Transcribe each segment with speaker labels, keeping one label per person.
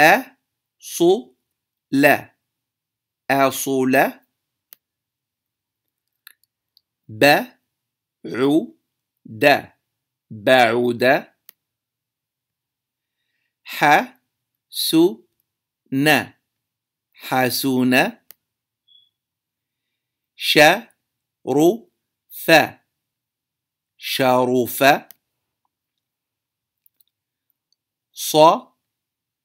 Speaker 1: أصل أصل بعد بعد حسن حسن شرف شرف ص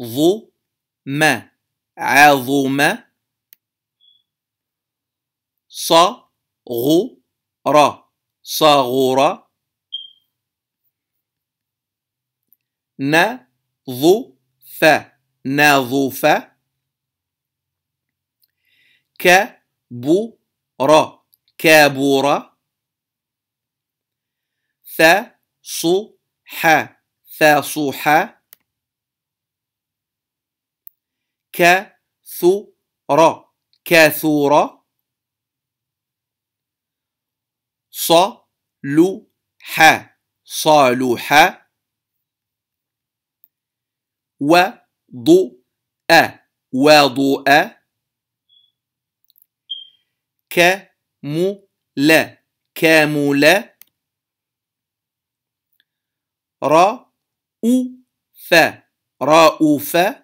Speaker 1: ظم عظم صغر صغر نظف نظف كبر كبر ثصح ثصح كثورة كثورة صلوحة صالوحة وضوء وضوء كمولة كمولة رؤوفة رؤوفة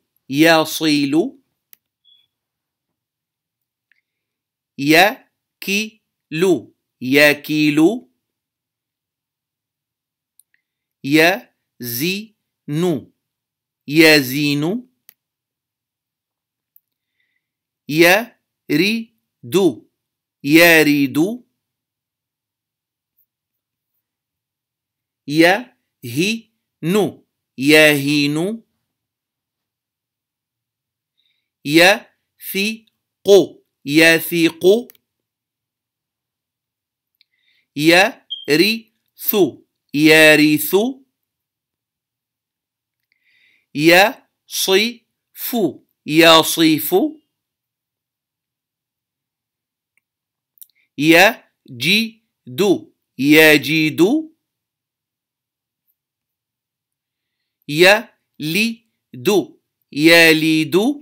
Speaker 1: يصل يكيل يكيل يزين يزين يريد يريد يهين يهين, يهين يثق يثق يرث يرث يصف يصف يجد يجد يلد يلد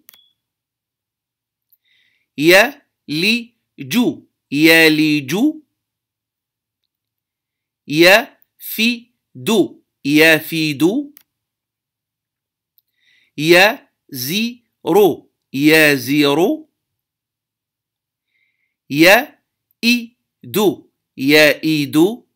Speaker 1: يا لي جو يا لي جو يا في دو يا في دو يا زي رو يا زي رو يا إي دو يا إي دو